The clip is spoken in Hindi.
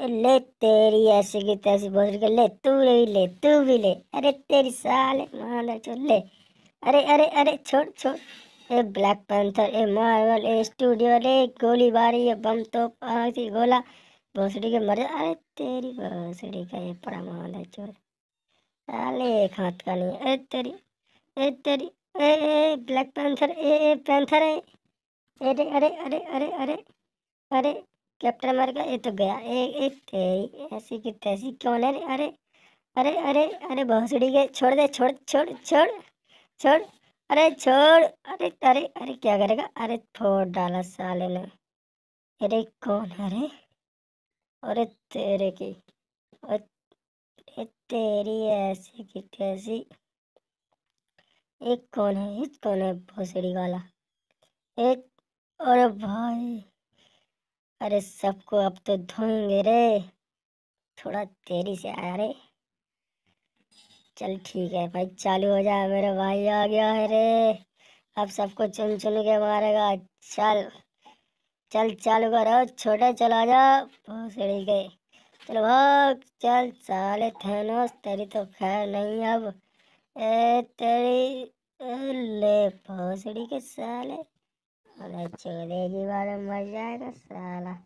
ले तेरी ऐसी की तैसी बोल रही ले तू ले ले तू भी ले अरे तेरी साले माला चो ले अरे अरे अरे छोड़ छोड़ ए ब्लैक पैंथर ए मार्वल ए स्टूडियो ए गोली बारी ये बम तो पासी गोला भोसड़ी के मर अरे तेरी भोसड़ी का ये पड़ा माला चोर साले एक हाथ का नहीं अरे तेरी ए तेरी ए ए ब्लैक पैंथर ए ए पैंथर ए अरे अरे अरे अरे अरे अरे कैप्टन अमेरिका ये तो गया ए ए ऐसी की तैसी क्यों नहीं अरे अरे अरे अरे बहुत सड़ी गए छोड़ दे छोड़ छोड़ छोड़ छोड़ अरे छोड़ अरे अरे अरे क्या करेगा अरे फोड़ डाला साले ने अरे कौन अरे अरे तेरे की अरे तेरी ऐसी की तैसी एक कौन है एक कौन है भोसड़ी वाला एक और भाई अरे सबको अब तो धोएंगे रे थोड़ा देरी से आया रे चल ठीक है भाई चालू हो जाए मेरा भाई आ गया है रे अब सबको चुन चुन के मारेगा चल चल चालू करो छोटे चला जा सीढ़ी गए चलो भाग चल साले थे तेरी तो खैर नहीं अब ए तेरी ले भोसड़ी के साले अबे चले जी बारे मर जाएगा साला